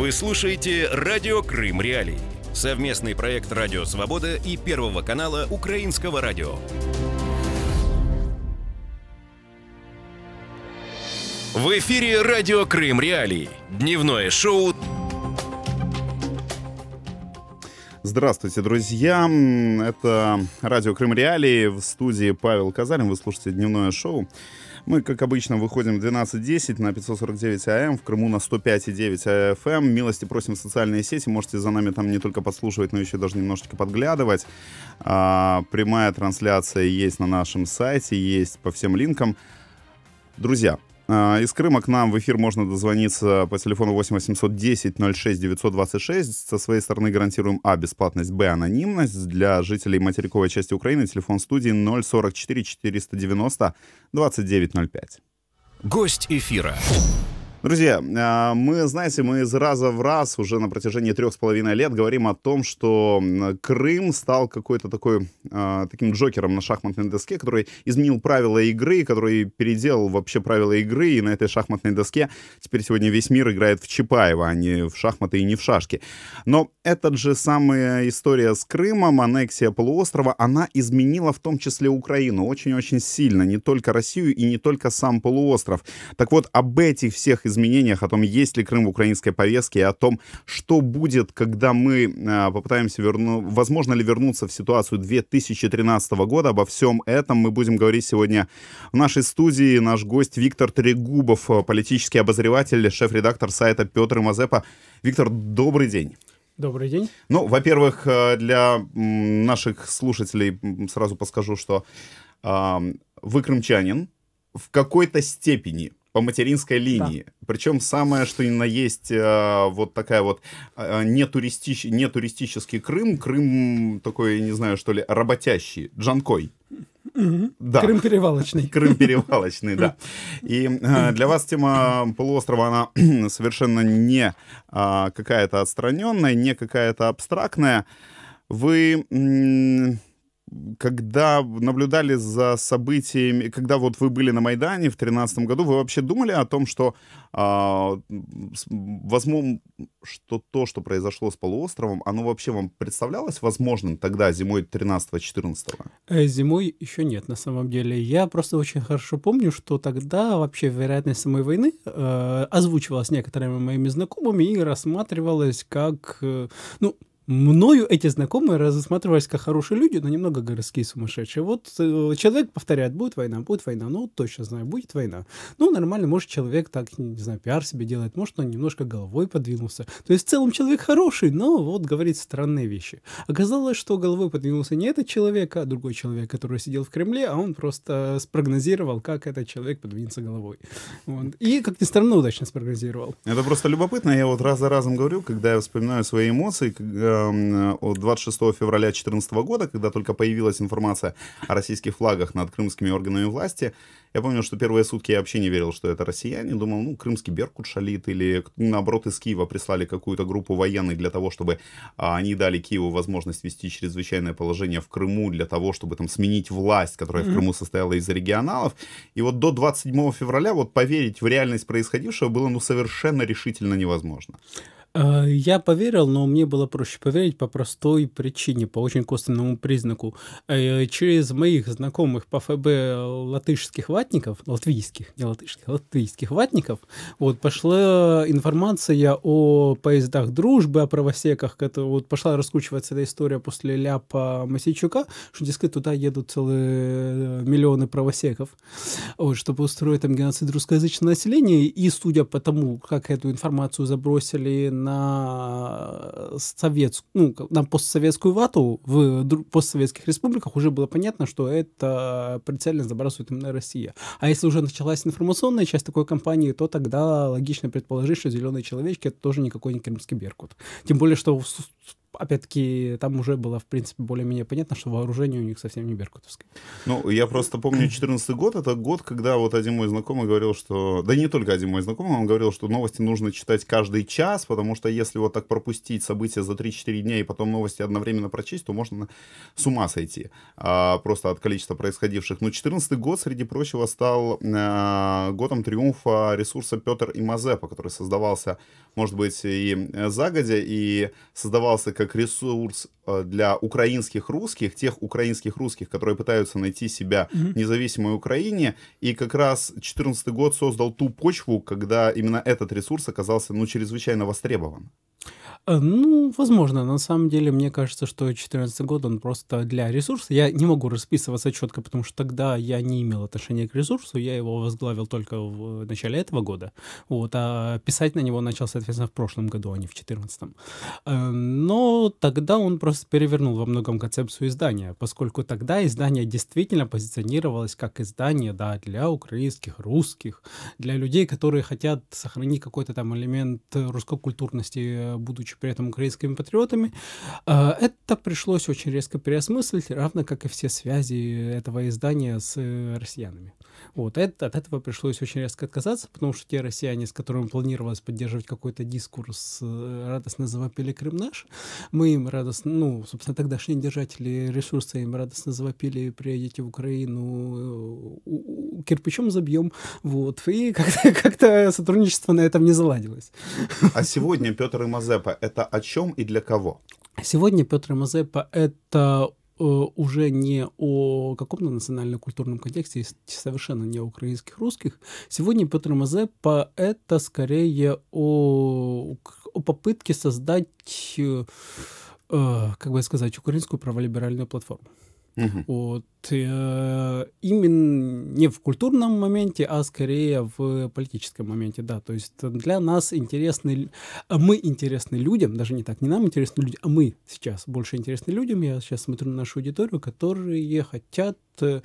Вы слушаете «Радио Крым Реалий» – совместный проект «Радио Свобода» и Первого канала Украинского радио. В эфире «Радио Крым Реалий» – дневное шоу Здравствуйте, друзья. Это радио Крым Реалии. В студии Павел Казарин. Вы слушаете дневное шоу. Мы, как обычно, выходим в 12.10 на 549 АМ, в Крыму на 105.9 АФМ. Милости просим в социальные сети. Можете за нами там не только подслушивать, но еще даже немножечко подглядывать. А, прямая трансляция есть на нашем сайте, есть по всем линкам. Друзья, а, из Крыма к нам в эфир можно дозвониться по телефону 8 800 10 06 926. Со своей стороны гарантируем А. Бесплатность, Б. Анонимность. Для жителей материковой части Украины телефон студии 044 490 2905. Гость эфира. Друзья, а, мы, знаете, мы из раза в раз уже на протяжении трех с половиной лет говорим о том, что Крым стал какой-то такой, а, таким джокером на шахматной доске, который изменил правила игры, который переделал вообще правила игры, и на этой шахматной доске теперь сегодня весь мир играет в Чапаева, а не в шахматы и не в шашки. Но эта же самая история с Крымом, аннексия полуострова, она изменила в том числе Украину очень-очень сильно, не только Россию и не только сам полуостров. Так вот, об этих всех изменениях, о том, есть ли Крым в украинской повестке, и о том, что будет, когда мы а, попытаемся вернуть, возможно ли вернуться в ситуацию 2013 года. Обо всем этом мы будем говорить сегодня в нашей студии. Наш гость Виктор Трегубов, э, политический обозреватель, шеф-редактор сайта Петр Мазепа. Виктор, добрый день. Добрый день. Ну, во-первых, э, для наших слушателей сразу подскажу, что э, вы крымчанин в какой-то степени по материнской линии. Да. Причем самое, что ни на есть, э, вот такая вот э, не, туристич, не туристический Крым, Крым такой, не знаю, что ли, работящий, Джанкой. Угу. Да. Крым перевалочный. Крым перевалочный, да. И э, для вас тема полуострова, она совершенно не э, какая-то отстраненная, не какая-то абстрактная. Вы когда наблюдали за событиями, когда вот вы были на Майдане в 2013 году, вы вообще думали о том, что, а, возможно, что то, что произошло с полуостровом, оно вообще вам представлялось возможным тогда, зимой 13-14? Э, зимой еще нет, на самом деле. Я просто очень хорошо помню, что тогда вообще вероятность самой войны э, озвучивалась некоторыми моими знакомыми и рассматривалась как, э, ну, мною эти знакомые рассматривались как хорошие люди, но немного городские сумасшедшие. Вот э, человек повторяет, будет война, будет война, ну точно знаю, будет война. Ну нормально, может человек так, не знаю, пиар себе делает, может он немножко головой подвинулся. То есть в целом человек хороший, но вот говорит странные вещи. Оказалось, что головой подвинулся не этот человек, а другой человек, который сидел в Кремле, а он просто спрогнозировал, как этот человек подвинется головой. Вот. И, как ни странно, удачно спрогнозировал. Это просто любопытно. Я вот раз за разом говорю, когда я вспоминаю свои эмоции, когда э, Э, от 26 февраля 2014 года, когда только появилась информация о российских флагах над крымскими органами власти, я помню, что первые сутки я вообще не верил, что это россияне. Думал, ну, крымский Беркут шалит, или наоборот, из Киева прислали какую-то группу военных для того, чтобы а, они дали Киеву возможность вести чрезвычайное положение в Крыму, для того, чтобы там сменить власть, которая в Крыму состояла из регионалов. И вот до 27 февраля вот поверить в реальность происходившего было, ну, совершенно решительно невозможно. Э, я поверил, но мне было проще поверить по простой причине, по очень косвенному признаку. Э, через моих знакомых по ФБ латышских ватников, латвийских, не латышских, латвийских ватников, вот пошла информация о поездах дружбы, о правосеках, это вот пошла раскручиваться эта история после ляпа Масичука, что, дескать, туда едут целые миллионы правосеков, вот, чтобы устроить там геноцид русскоязычного населения, и судя по тому, как эту информацию забросили на э, советскую, ну, на постсоветскую вату в постсоветских республиках уже было понятно, что это прицельно забрасывает именно Россия. А если уже началась информационная часть такой кампании, то тогда логично предположить, что зеленые человечки это тоже никакой не крымский беркут. Тем более, что опять-таки, там уже было, в принципе, более-менее понятно, что вооружение у них совсем не беркутовское. Ну, я просто помню 14 год, это год, когда вот один мой знакомый говорил, что... Да не только один мой знакомый, он говорил, что новости нужно читать каждый час, потому что если вот так пропустить события за 3-4 дня и потом новости одновременно прочесть, то можно с ума сойти а, просто от количества происходивших. Но 14 год, среди прочего, стал а, годом триумфа ресурса Петр и Мазепа, который создавался, может быть, и э, загодя, и создавался как ресурс э, для украинских русских, тех украинских русских, которые пытаются найти себя в независимой Украине. И как раз 2014 год создал ту почву, когда именно этот ресурс оказался ну, чрезвычайно востребован. Э, ну, возможно, на самом деле, мне кажется, что 2014 год, он просто для ресурса. Я не могу расписываться четко, потому что тогда я не имел отношения к ресурсу, я его возглавил только в э, начале этого года, вот, а писать на него начал, соответственно, в прошлом году, а не в 2014. Э, но тогда он просто перевернул во многом концепцию издания, поскольку тогда издание действительно позиционировалось как издание, да, для украинских, русских, для людей, которые хотят сохранить какой-то там элемент русско-культурности. Э, будучи при этом украинскими патриотами, э, это пришлось очень резко переосмыслить, равно как и все связи этого издания с э, россиянами. Вот, это, от этого пришлось очень резко отказаться, потому что те россияне, с которыми планировалось поддерживать какой-то дискурс, радостно завопили Крым наш. Мы им радостно, ну, собственно, тогдашние держатели ресурса им радостно завопили, приедете в Украину, кирпичом забьем, вот. И как-то как сотрудничество на этом не заладилось. А сегодня Петр и Мазепа — это о чем и для кого? Сегодня Петр Мазепа — это э, уже не о каком-то национально-культурном контексте, совершенно не о украинских русских. Сегодня Петр Мазепа — это скорее о, о попытке создать, э, э, как бы сказать, украинскую праволиберальную платформу. Угу. Вот. Э, именно не в культурном моменте, а скорее в политическом моменте, да. То есть для нас интересны, а мы интересны людям, даже не так, не нам интересны люди, а мы сейчас больше интересны людям. Я сейчас смотрю на нашу аудиторию, которые хотят э,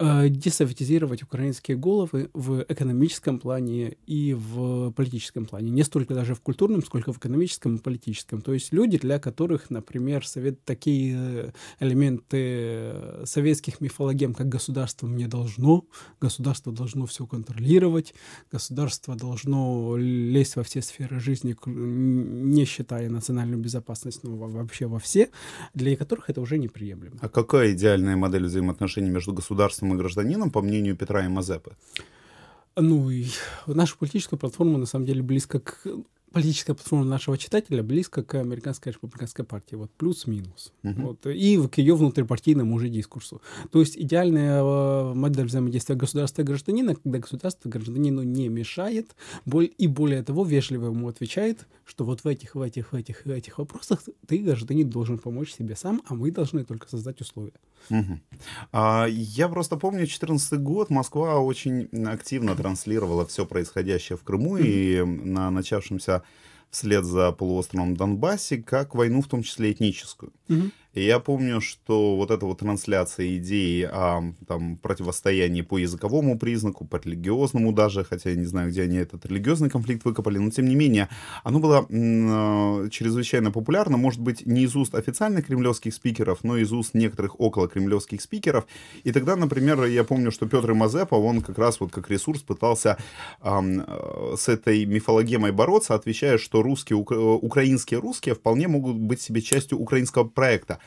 э, десоветизировать украинские головы в экономическом плане и в политическом плане. Не столько даже в культурном, сколько в экономическом и политическом. То есть люди, для которых, например, совет такие э, элементы советских мифологем, как государство мне должно, государство должно все контролировать, государство должно лезть во все сферы жизни, не считая национальную безопасность, ну вообще во все, для которых это уже неприемлемо. А какая идеальная модель взаимоотношений между государством и гражданином, по мнению Петра и Мазепы? ну, и наша политическая платформа, на самом деле, близка к политическая платформа нашего читателя близко к американской республиканской партии, вот плюс-минус, Uh-huh. вот, и к ее внутрипартийному уже дискурсу. То есть идеальная э, модель взаимодействия государства и гражданина, когда государство гражданину не мешает, и более того, вежливо ему отвечает, что вот в этих, в этих, в этих, в этих вопросах ты, гражданин, должен помочь себе сам, а мы должны только создать условия. Uh-huh. А, я просто помню 2014 год, Москва очень активно транслировала все происходящее в Крыму, uh-huh. и на начавшемся вслед за полуостровом Донбассе, как войну, в том числе этническую. Угу. И я помню, что вот эта вот трансляция идеи о там, противостоянии по языковому признаку, по религиозному даже, хотя я не знаю, где они этот религиозный конфликт выкопали, но тем не менее, оно было м- э, чрезвычайно популярно, может быть, не из уст официальных кремлевских спикеров, но из уст некоторых около кремлевских спикеров. И тогда, например, я помню, что Петр Мазепа, он как раз вот как ресурс пытался эм, с этой мифологемой бороться, отвечая, что русские, укра- э, украинские русские вполне могут быть себе частью украинского проекта.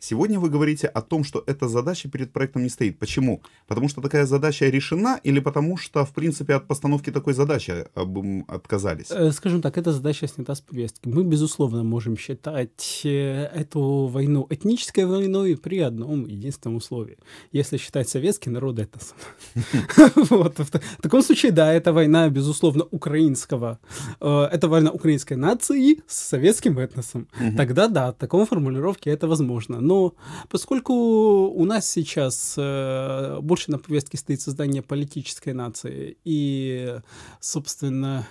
Сегодня вы говорите о том, что эта задача перед проектом не стоит. Почему? Потому что такая задача решена или потому что, в принципе, от постановки такой задачи э, отказались? Э, скажем так, эта задача снята с повестки. Мы, безусловно, можем считать э, эту войну этнической войной при одном единственном условии. Если считать советский народ этносом. Вот. В таком случае, да, это война, безусловно, украинского. Это война украинской нации с советским этносом. Тогда да, в таком формулировке это возможно. Но поскольку у нас сейчас э, больше на повестке стоит создание политической нации и, собственно,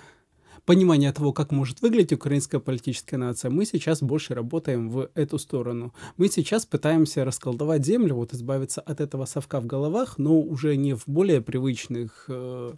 понимание того, как может выглядеть украинская политическая нация, мы сейчас больше работаем в эту сторону. Мы сейчас пытаемся расколдовать землю, вот избавиться от этого совка в головах, но уже не в более привычных э,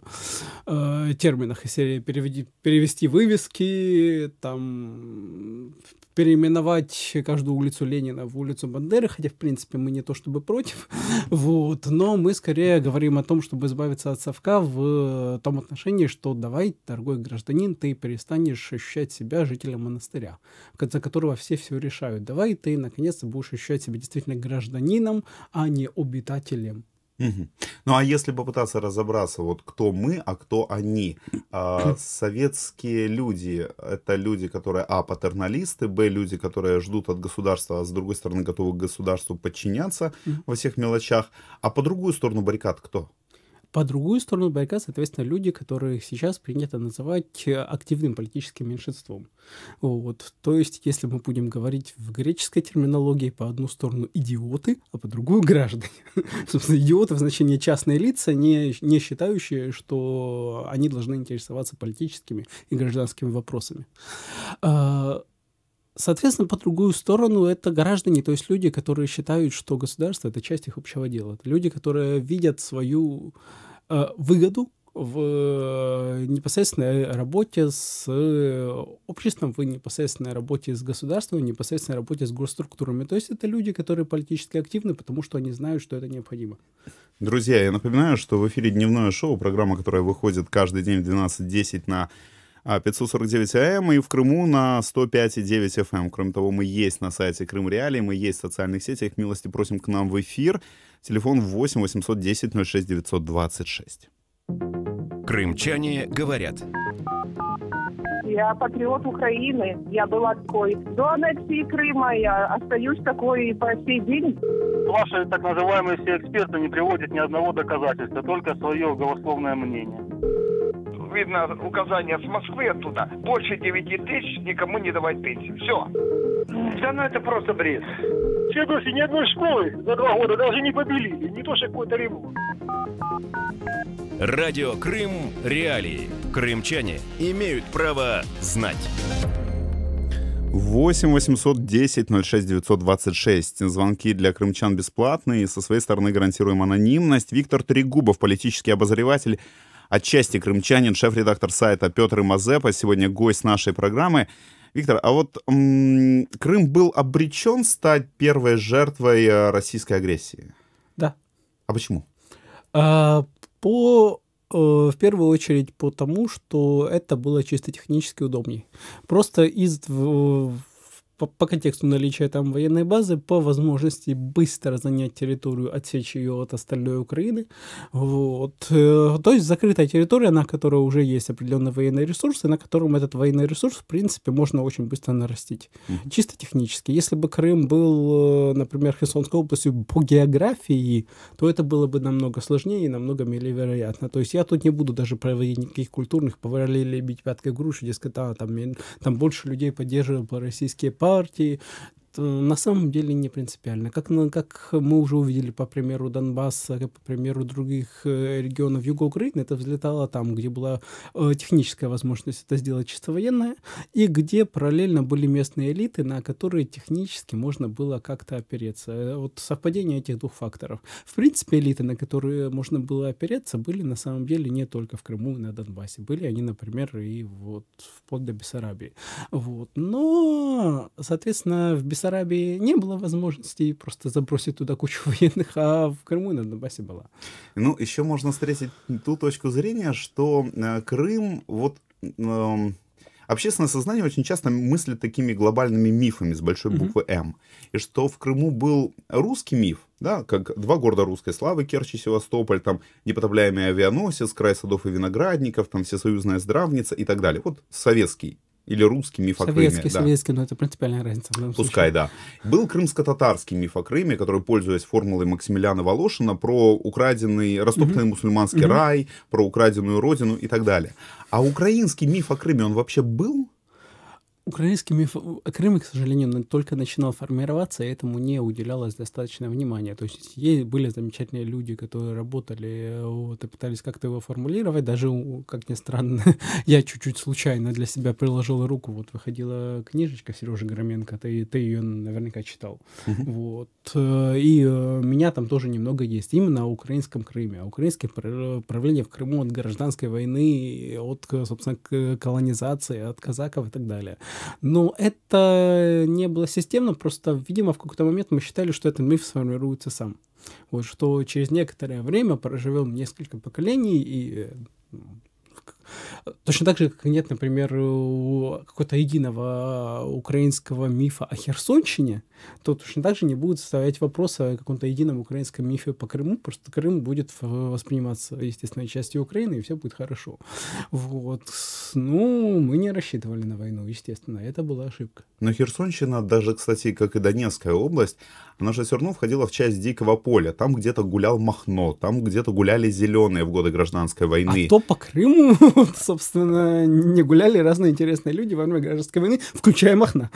э, терминах, и переведи, перевести вывески, там переименовать каждую улицу Ленина в улицу Бандеры, хотя, в принципе, мы не то чтобы против, вот, но мы скорее говорим о том, чтобы избавиться от совка в э, том отношении, что давай, дорогой гражданин, ты перестанешь ощущать себя жителем монастыря, за которого все все решают. Давай ты, наконец-то, будешь ощущать себя действительно гражданином, а не обитателем ну а если попытаться разобраться, вот кто мы, а кто они, а, советские люди, это люди, которые, а, патерналисты, б, люди, которые ждут от государства, а с другой стороны готовы государству подчиняться во всех мелочах, а по другую сторону баррикад кто? По другую сторону баррикад, соответственно, люди, которых сейчас принято называть э, активным политическим меньшинством. Вот. То есть, если мы будем говорить в греческой терминологии, по одну сторону идиоты, а по другую граждане. Собственно, идиоты в значении частные лица, не, не считающие, что они должны интересоваться политическими и гражданскими вопросами. А, Соответственно, по другую сторону это граждане, то есть люди, которые считают, что государство это часть их общего дела. Это люди, которые видят свою э, выгоду в э, непосредственной работе с э, обществом, в непосредственной работе с государством, в непосредственной работе с госструктурами. То есть это люди, которые политически активны, потому что они знают, что это необходимо. Друзья, я напоминаю, что в эфире дневное шоу, программа, которая выходит каждый день в 12.10 на 549 а, АМ и в Крыму на 105,9 FM. Кроме того, мы есть на сайте Крым Реалии, мы есть в социальных сетях. Милости просим к нам в эфир. Телефон 8 810 06 926. Крымчане говорят. Я патриот Украины. Я была такой до аннексии Крыма. Я остаюсь такой по сей день. Ваши так называемые все эксперты не приводят ни одного доказательства, только свое голословное мнение видно указание с Москвы оттуда, больше 9 тысяч никому не давать пенсии. Все. Да ну это просто бред. В Федосе ни одной школы за два года даже не побелили, не то что какой-то ремонт. Радио Крым. Реалии. Крымчане имеют право знать. 8 810 06 926. Звонки для крымчан бесплатные. Со своей стороны гарантируем анонимность. Виктор Трегубов, политический обозреватель отчасти крымчанин, шеф-редактор сайта Петр Мазепа, сегодня гость нашей программы. Виктор, а вот м- Крым был обречен стать первой жертвой э, российской агрессии? Да. А почему? А, по э, в первую очередь потому, что это было чисто технически удобнее. Просто из по, по контексту наличия там военной базы, по возможности быстро занять территорию, отсечь ее от остальной Украины. Вот. Э, то есть закрытая территория, на которой уже есть определенные военные ресурсы, на котором этот военный ресурс, в принципе, можно очень быстро нарастить. Mm-hmm. Чисто технически. Если бы Крым был, э, например, Херсонской областью по географии, то это было бы намного сложнее и намного менее вероятно. То есть я тут не буду даже проводить никаких культурных параллелей бить пяткой груши, дескать, «А, там, там больше людей поддерживают российские партии, forti, Э, на самом деле не принципиально. Как, как мы уже увидели по примеру Донбасса, по примеру других э, регионов Юга Украины, это взлетало там, где была э, техническая возможность это сделать чисто военное, и где параллельно были местные элиты, на которые технически можно было как-то опереться. Вот совпадение этих двух факторов. В принципе, элиты, на которые можно было опереться, были на самом деле не только в Крыму и на Донбассе. Были они, например, и вот вплоть до Бессарабии. Вот. Но, соответственно, в Бессарабии Бессарабии не было возможности просто забросить туда кучу военных, а в Крыму и на Донбассе была. Ну, еще можно встретить ту точку зрения, что э, Крым, вот... Э, общественное сознание очень часто мыслит такими глобальными мифами с большой буквы «М». Mm -hmm. И что в Крыму был русский миф, да, как два города русской славы, Керчь и Севастополь, там непотопляемый авианосец, край садов и виноградников, там всесоюзная здравница и так далее. Вот советский или русский миф советский, о Крыме. Советский, да. советский, но это принципиальная разница. Пускай, случае. да. Был крымско-татарский миф о Крыме, который, пользуясь формулой Максимилиана Волошина, про украденный, растоптанный угу. мусульманский угу. рай, про украденную родину и так далее. А украинский миф о Крыме, он вообще был? Украинский миф Крым, к сожалению, только начинал формироваться, и этому не уделялось достаточно внимания. То есть ей были замечательные люди, которые работали, э, вот, и пытались как-то его формулировать. Даже, как ни странно, я чуть-чуть случайно для себя приложил руку. Вот выходила книжечка Сережи Громенко, ты, ты ее наверняка читал. Вот. Э, и э, меня там тоже немного есть. Именно о украинском Крыме. Украинское правление в Крыму от гражданской войны, от, собственно, колонизации, от казаков и так далее. Но ну, это не было системно, просто, видимо, в какой-то момент мы считали, что этот миф сформируется сам. Вот что через некоторое время проживем несколько поколений и э, ну, Точно так же, как нет, например, какого-то единого а, украинского мифа о Херсонщине, то точно так же не будет составлять вопрос о каком-то едином украинском мифе по Крыму, просто Крым будет а, восприниматься, естественной частью Украины, и все будет хорошо. Вот. Ну, мы не рассчитывали на войну, естественно, это была ошибка. Но Херсонщина, даже, кстати, как и Донецкая область, она же все равно входила в часть дикого поля. Там где-то гулял Махно, там где-то гуляли зеленые в годы гражданской а войны. А то по Крыму вот, собственно, не гуляли разные интересные люди во время гражданской войны, включая Махна.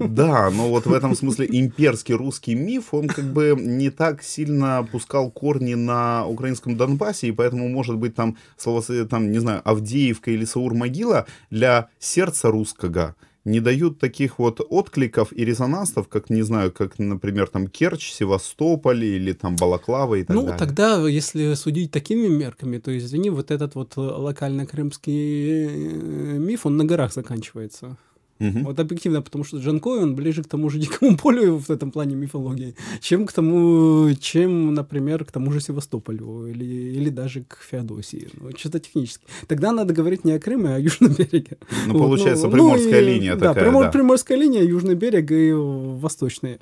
Да, но вот в этом смысле имперский русский миф, он как бы не так сильно пускал корни на украинском Донбассе, и поэтому, может быть, там, слово, там, не знаю, Авдеевка или Саур-могила для сердца русского не дают таких вот откликов и резонансов, как, не знаю, как, например, там Керчь, Севастополь или там Балаклава и так ну, далее. Ну, тогда, если судить такими мерками, то, извини, вот этот вот э, локально-крымский э, миф, он на горах заканчивается. Угу. Вот объективно, потому что Джанкой, он ближе к тому же дикому полю в этом плане мифологии, чем к тому, чем, например, к тому же Севастополю или, или даже к Феодосии. Ну, чисто технически. Тогда надо говорить не о Крыме, а о Южном береге. Ну, вот, ну, получается, ну, приморская ну, и, линия да, такая. Примор, да, приморская линия, Южный берег и восточный.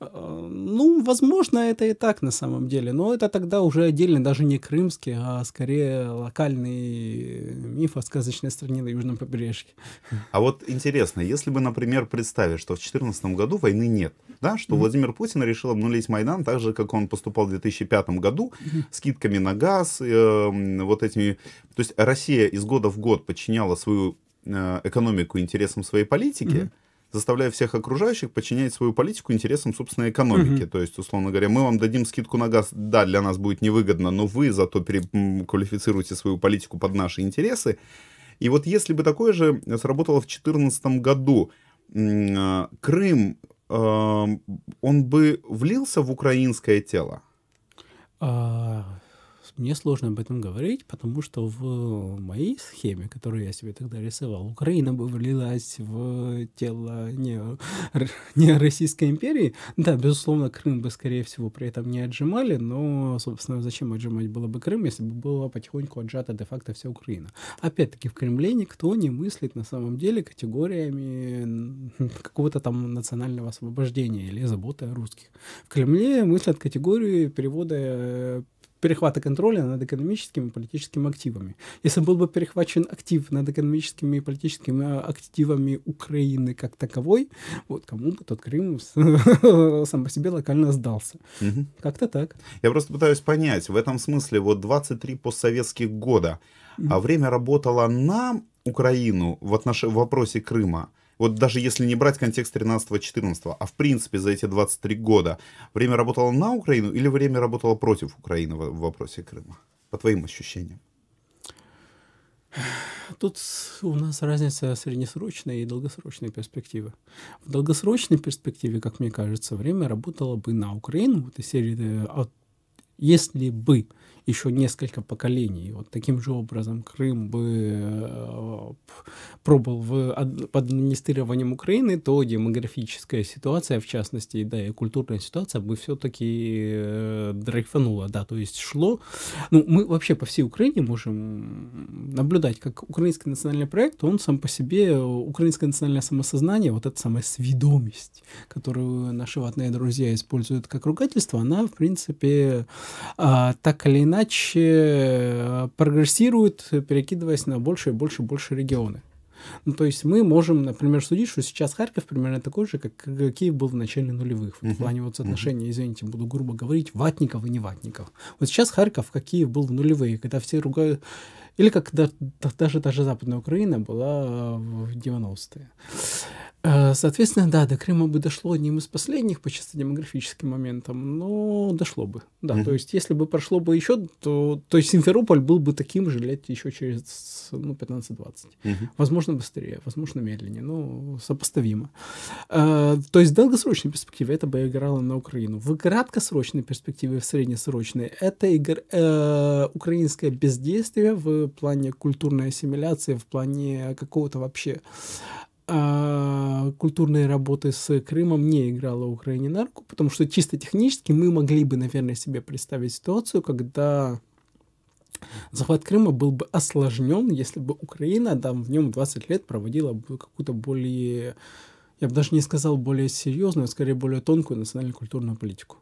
Э, ну, возможно, это и так на самом деле, но это тогда уже отдельно, даже не крымский, а скорее локальный миф о сказочной стране на Южном побережье. А вот интересно, интересно, если бы, например, представить, что в 2014 году войны нет, да, что mm-hmm. Владимир Путин решил обнулить Майдан так же, как он поступал в 2005 году, mm-hmm. скидками на газ, э, вот этими... То есть Россия из года в год подчиняла свою э, экономику интересам своей политики, mm-hmm заставляя всех окружающих подчинять свою политику интересам собственной экономики. Угу. То есть, условно говоря, мы вам дадим скидку на газ, да, для нас будет невыгодно, но вы зато переквалифицируете свою политику под наши интересы. И вот если бы такое же сработало в 2014 году, а, Крым, а, он бы влился в украинское тело? А, мне сложно об этом говорить, потому что в моей схеме, которую я себе тогда рисовал, Украина бы влилась в тело не, не Российской империи. Да, безусловно, Крым бы, скорее всего, при этом не отжимали, но, собственно, зачем отжимать было бы Крым, если бы была потихоньку отжата де-факто вся Украина. Опять-таки, в Кремле никто не мыслит на самом деле категориями какого-то там национального освобождения или заботы о русских. В Кремле мыслят категории перевода э, перехвата контроля над экономическими и политическими активами. Если был бы перехвачен актив над экономическими и политическими а, активами Украины как таковой, вот кому бы тот Крым сам по себе локально сдался. Угу. Как-то так. Я просто пытаюсь понять, в этом смысле вот 23 постсоветских года, угу. а время работало на Украину в, отнош... в вопросе Крыма, вот даже если не брать контекст 13-14, а в принципе за эти 23 года, время работало на Украину или время работало против Украины в, в вопросе Крыма? По твоим ощущениям. Тут у нас разница среднесрочной и долгосрочной перспективы. В долгосрочной перспективе, как мне кажется, время работало бы на Украину. Вот из серии, э, если бы еще несколько поколений. Вот таким же образом Крым бы э, пробыл в, под администрированием Украины, то демографическая ситуация, в частности, да, и культурная ситуация бы все-таки э, дрейфанула, да, то есть шло. Ну, мы вообще по всей Украине можем наблюдать, как украинский национальный проект, он сам по себе, украинское национальное самосознание, вот эта самая сведомость, которую наши ватные друзья используют как ругательство, она, в принципе, э, так или иначе иначе э, прогрессирует, перекидываясь на больше и больше и больше регионы. Ну, то есть мы можем, например, судить, что сейчас Харьков примерно такой же, как Киев был в начале нулевых. Вот, uh-huh. В плане вот соотношения, uh-huh. извините, буду грубо говорить, ватников и не ватников. Вот сейчас Харьков, как Киев был в нулевые, когда все ругают... Или как да, да, даже, даже Западная Украина была э, в 90-е. Э, соответственно, да, до Крыма бы дошло одним из последних по чисто демографическим моментам, но дошло бы. Да, mm-hmm. то есть, если бы прошло бы еще, то, то есть Симферополь был бы таким же лет еще через ну, 15-20. Mm-hmm. Возможно, быстрее, возможно, медленнее, но сопоставимо. А, то есть в долгосрочной перспективе это бы играло на Украину. В краткосрочной перспективе, в среднесрочной, это игр, э, украинское бездействие в плане культурной ассимиляции, в плане какого-то вообще а, культурной работы с Крымом не играла Украине на руку, потому что чисто технически мы могли бы, наверное, себе представить ситуацию, когда захват Крыма был бы осложнен, если бы Украина там в нем 20 лет проводила бы какую-то более, я бы даже не сказал более серьезную, а скорее более тонкую национально-культурную политику.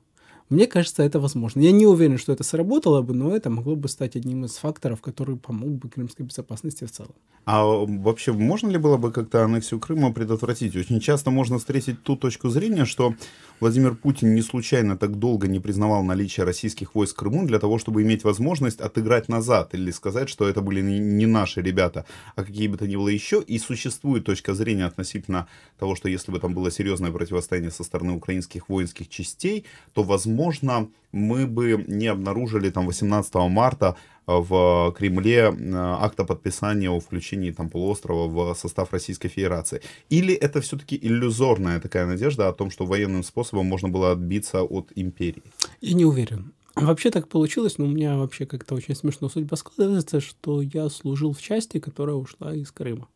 Мне кажется, это возможно. Я не уверен, что это сработало бы, но это могло бы стать одним из факторов, который помог бы крымской безопасности в целом. А вообще, можно ли было бы как-то аннексию Крыма предотвратить? Очень часто можно встретить ту точку зрения, что Владимир Путин не случайно так долго не признавал наличие российских войск в Крыму для того, чтобы иметь возможность отыграть назад или сказать, что это были не наши ребята, а какие бы то ни было еще. И существует точка зрения относительно того, что если бы там было серьезное противостояние со стороны украинских воинских частей, то, возможно, мы бы не обнаружили там 18 марта в Кремле э, акта подписания о включении там полуострова в состав Российской Федерации. Или это все-таки иллюзорная такая надежда о том, что военным способом можно было отбиться от империи? Я не уверен. Вообще так получилось, но у меня вообще как-то очень смешно судьба складывается, что я служил в части, которая ушла из Крыма.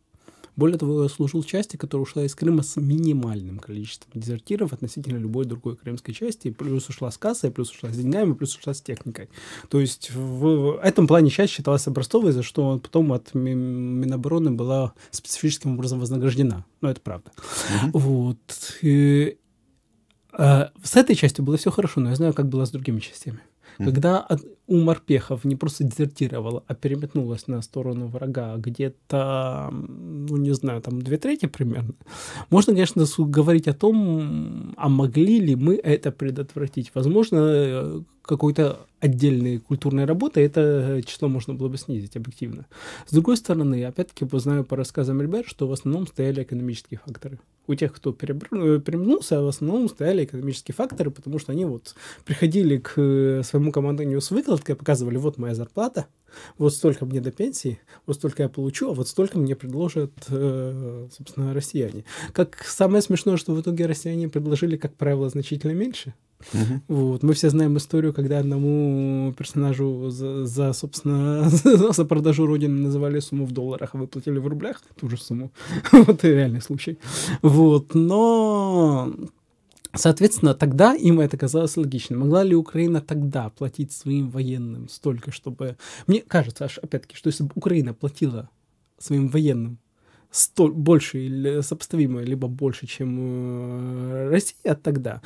Более того, я служил части, которая ушла из Крыма с минимальным количеством дезертиров относительно любой другой крымской части, плюс ушла с кассой, плюс ушла с деньгами, плюс ушла с техникой. То есть в этом плане часть считалась образцовой, за что потом от Минобороны была специфическим образом вознаграждена. Но ну, это правда. Вот. Э, с этой частью было все хорошо, но я знаю, как было с другими частями. Когда у морпехов не просто дезертировала, а переметнулась на сторону врага где-то, ну не знаю, там две трети примерно, можно, конечно, говорить о том, а могли ли мы это предотвратить. Возможно, э, какой-то отдельной культурной работы это число можно было бы снизить объективно. С другой стороны, опять-таки, знаю по рассказам ребят, что в основном стояли экономические факторы. У тех, кто э, переметнулся в основном стояли экономические факторы, потому что они вот приходили к э, своему командованию с выклад, четко показывали, вот моя зарплата, вот столько мне до пенсии, вот столько я получу, а вот столько мне предложат, э, собственно, россияне. Как самое смешное, что в итоге россияне предложили, как правило, значительно меньше. uh Вот. Мы все знаем историю, когда одному персонажу за, за собственно, за продажу Родины называли сумму в долларах, а выплатили в рублях ту же сумму. вот и реальный случай. Вот. Но Соответственно, тогда им это казалось логичным. Могла ли Украина тогда платить своим военным столько, чтобы... Мне кажется, аж опять-таки, что если бы Украина платила своим военным столь, больше или сопоставимо, либо больше, чем э, Россия тогда,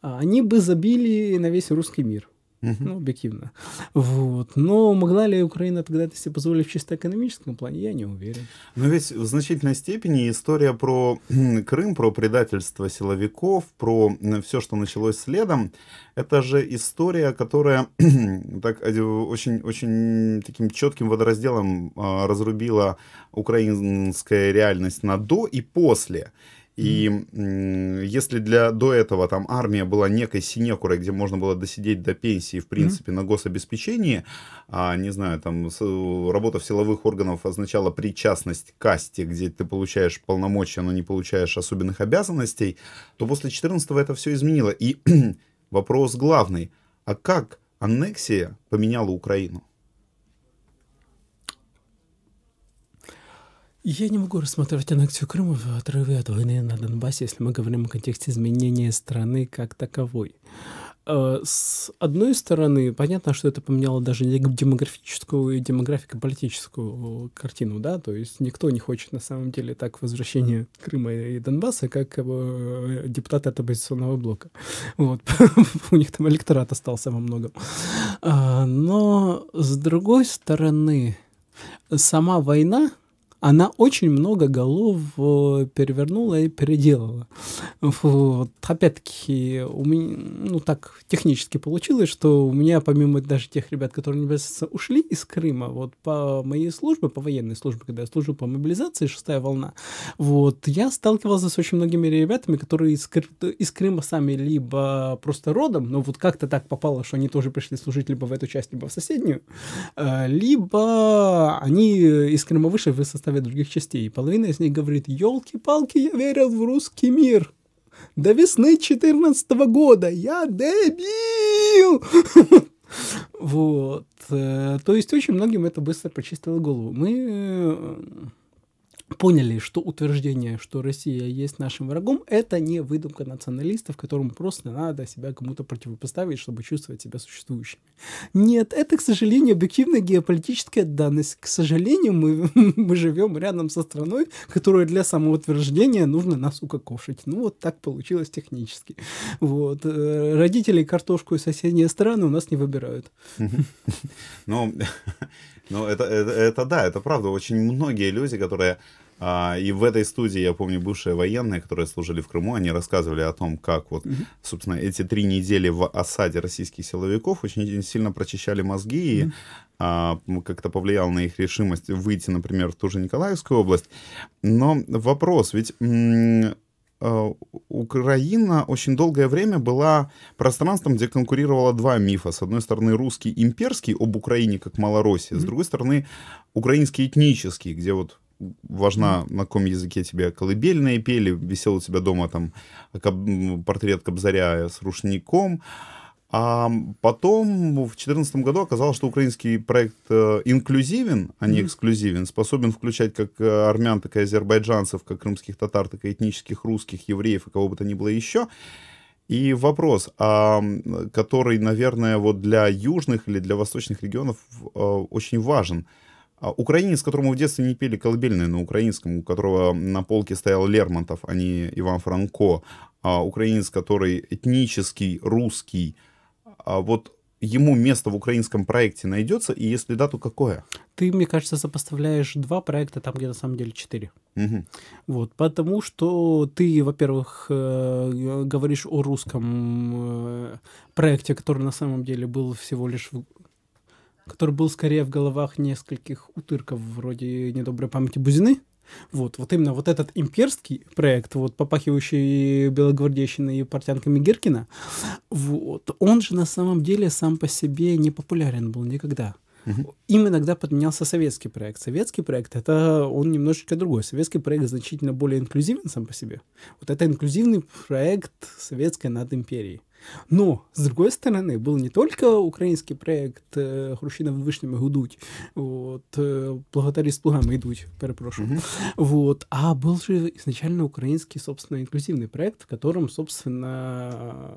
а они бы забили на весь русский мир. Ну, объективно. Вот. Но могла ли Украина тогда это себе позволить в чисто экономическом плане, я не уверен. Но ведь в значительной степени история про Крым, про предательство силовиков, про все, что началось следом, это же история, которая так очень, очень таким четким водоразделом а, разрубила украинская реальность на до и после. И если для до этого там армия была некой синекурой, где можно было досидеть до пенсии, в принципе, mm-hmm. на гособеспечении, а, не знаю, там с, э, работа в силовых органов означала причастность к касте, где ты получаешь полномочия, но не получаешь особенных обязанностей, то после 14 это все изменило. И вопрос главный, а как аннексия поменяла Украину? Я не могу рассматривать аннексию Крыма в отрыве от войны на Донбассе, если мы говорим о контексте изменения страны как таковой. Э, с одной стороны, понятно, что это поменяло даже демографическую и демографико-политическую картину, да, то есть никто не хочет на самом деле так возвращения Крыма и Донбасса, как э, депутаты от оппозиционного блока. Вот, у них там электорат остался во многом. Э, но, с другой стороны, сама война, она очень много голов э, перевернула и переделала. Вот. Опять-таки, у меня, ну так технически получилось, что у меня, помимо даже тех ребят, которые не ушли из Крыма, вот по моей службе, по военной службе, когда я служил по мобилизации, шестая волна, вот, я сталкивался с очень многими ребятами, которые из, Кры... из Крыма сами либо просто родом, но вот как-то так попало, что они тоже пришли служить либо в эту часть, либо в соседнюю, э, либо они из Крыма вышли в составе составе других частей. Половина из них говорит, елки-палки, я верил в русский мир. До весны 14 года я дебил! Вот. Э, то есть очень многим это быстро прочистило голову. Мы э, поняли, что утверждение, что Россия есть нашим врагом, это не выдумка националистов, которым просто надо себя кому-то противопоставить, чтобы чувствовать себя существующим. Нет, это, к сожалению, объективная геополитическая данность. К сожалению, мы, мы живем рядом со страной, которая для самоутверждения нужно нас укокошить. Ну, вот так получилось технически. Вот. Э, родители картошку и соседние страны у нас не выбирают. Ну, Ну, это, это, это да, это правда. Очень многие люди, которые а, и в этой студии, я помню, бывшие военные, которые служили в Крыму, они рассказывали о том, как вот, mm-hmm. собственно, эти три недели в осаде российских силовиков очень сильно прочищали мозги mm-hmm. и а, как-то повлиял на их решимость выйти, например, в ту же Николаевскую область. Но вопрос, ведь Э, Украина очень долгое время была пространством, где конкурировало два мифа. С одной стороны, русский имперский об Украине как Малороссия, mm-hmm. с другой стороны, украинский этнический, где вот важна, на каком языке тебе колыбельные пели, висел у тебя дома там портрет Кобзаря с рушником, а потом в 2014 году оказалось, что украинский проект э, инклюзивен, а не эксклюзивен, способен включать как э, армян, так и азербайджанцев, как крымских татар, так и этнических русских, евреев и кого бы то ни было еще. И вопрос, а, который, наверное, вот для южных или для восточных регионов э, очень важен. А украинец, которому в детстве не пели колыбельные на украинском, у которого на полке стоял Лермонтов, а не Иван Франко. А украинец, который этнический, русский, а вот ему место в украинском проекте найдется, и если да, то какое? Ты, мне кажется, сопоставляешь два проекта там, где на самом деле четыре. Угу. Вот, потому что ты, во-первых, э, говоришь о русском э, проекте, который на самом деле был всего лишь в который был скорее в головах нескольких утырков вроде «Недоброй памяти Бузины», вот, вот именно вот этот имперский проект, вот попахивающий белогвардейщиной и портянками Геркина, вот, он же на самом деле сам по себе не популярен был никогда. Угу. Им иногда подменялся советский проект. Советский проект это он немножечко другой. Советский проект значительно более инклюзивен сам по себе. Вот это инклюзивный проект советской над империей. Но, с другой стороны, был не только украинский проект э, Хрущина вишнями гудуть, вот э, благодарі с плугами йдуть, перепрошую. mm Вот, а был же изначально украинский, собственно, инклюзивный проект, в котором, собственно,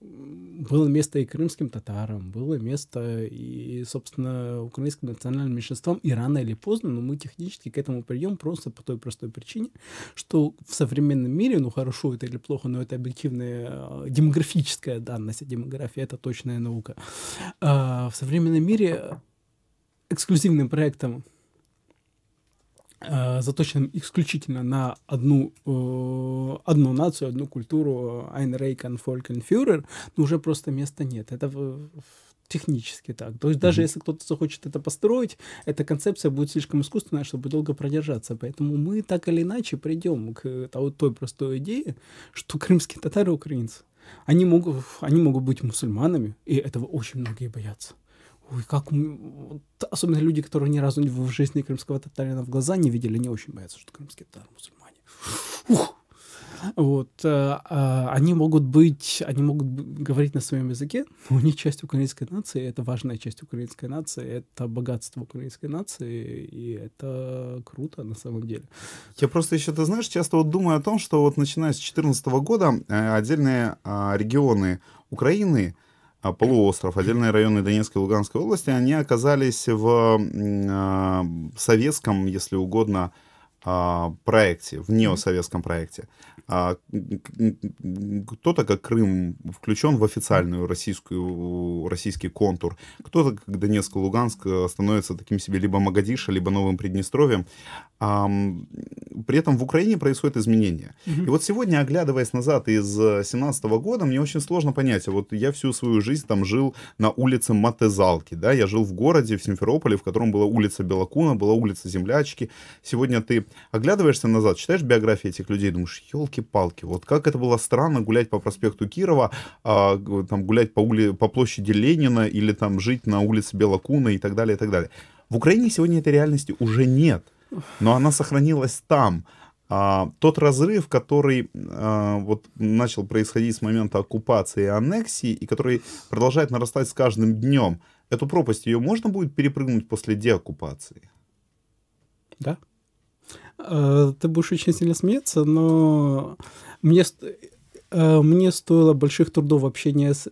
э, было место и крымским татарам, было место и, собственно, украинским национальным меньшинствам и рано или поздно, но ну, мы технически к этому придем просто по той простой причине, что в современном мире, ну хорошо это или плохо, но это объективное демографическое историческая данность, а демография — это точная наука. А, в современном мире эксклюзивным проектом, а, заточенным исключительно на одну, э, одну нацию, одну культуру, Ein Reich, ein ну, уже просто места нет. Это технически так. То есть даже mm-hmm. если кто-то захочет это построить, эта концепция будет слишком искусственная, чтобы долго продержаться. Поэтому мы так или иначе придем к э, той простой идее, что крымские татары украинцы. Они могут, они могут быть мусульманами, и этого очень многие боятся. Ой, как... Особенно люди, которые ни разу в жизни крымского татарина в глаза не видели, не очень боятся, что крымские татары мусульмане. Ух, вот, а, а, они могут быть, они могут говорить на своем языке, но они часть украинской нации, это важная часть украинской нации, это богатство украинской нации, и это круто на самом деле. Я просто еще, ты знаешь, часто вот думаю о том, что вот начиная с 2014 года э, отдельные а, регионы Украины, а, полуостров, отдельные районы Донецкой и Луганской области, они оказались в а, советском, если угодно, а, проекте, в неосоветском проекте. А, кто-то, как Крым, включен в официальную российскую, российский контур. Кто-то, как Донецк и Луганск, становится таким себе либо Магадиша, либо Новым Приднестровьем. При этом в Украине происходят изменения. И вот сегодня, оглядываясь назад из 2017 э, года, мне очень сложно понять. А вот я всю свою жизнь там жил на улице Матезалки. Да? Я жил в городе, в Симферополе, в котором была улица Белокуна, была улица Землячки. Сегодня ты оглядываешься назад, читаешь биографии этих людей, думаешь, елки-палки, вот как это было странно гулять по проспекту Кирова, а, там гулять по, ули... по площади Ленина или там жить на улице Белокуна и так далее, и так далее. В Украине сегодня этой реальности уже нет, но она сохранилась там. А, тот разрыв, который а, вот начал происходить с момента оккупации и аннексии, и который продолжает нарастать с каждым днем, эту пропасть, ее можно будет перепрыгнуть после деоккупации? Да. Э, ты будешь очень сильно смеяться, но мне, э, мне стоило больших трудов общения с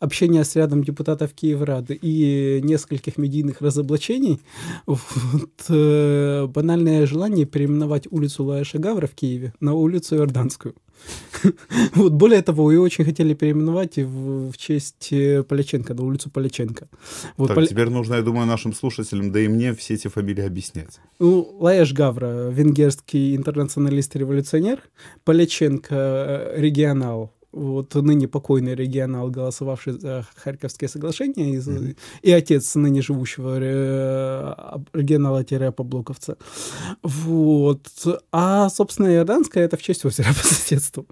общения с рядом депутатов Киеврады и нескольких медийных разоблачений, вот, э, банальное желание переименовать улицу Лаэша Гавра в Киеве на улицу Иорданскую. Вот, более того, и очень хотели переименовать в, в честь э, Поляченко, на улицу Поляченко. Вот, так, Пол... теперь нужно, я думаю, нашим слушателям, да и мне все эти фамилии объяснять. Ну, Лаеш Гавра, венгерский интернационалист-революционер, Поляченко, э, регионал, вот ныне покойный регионал, голосовавший за Харьковское соглашение, из, mm-hmm. и отец ныне живущего э, регионала-поблоковца. Вот. А, собственно, Иорданская — это в честь озера по соседству.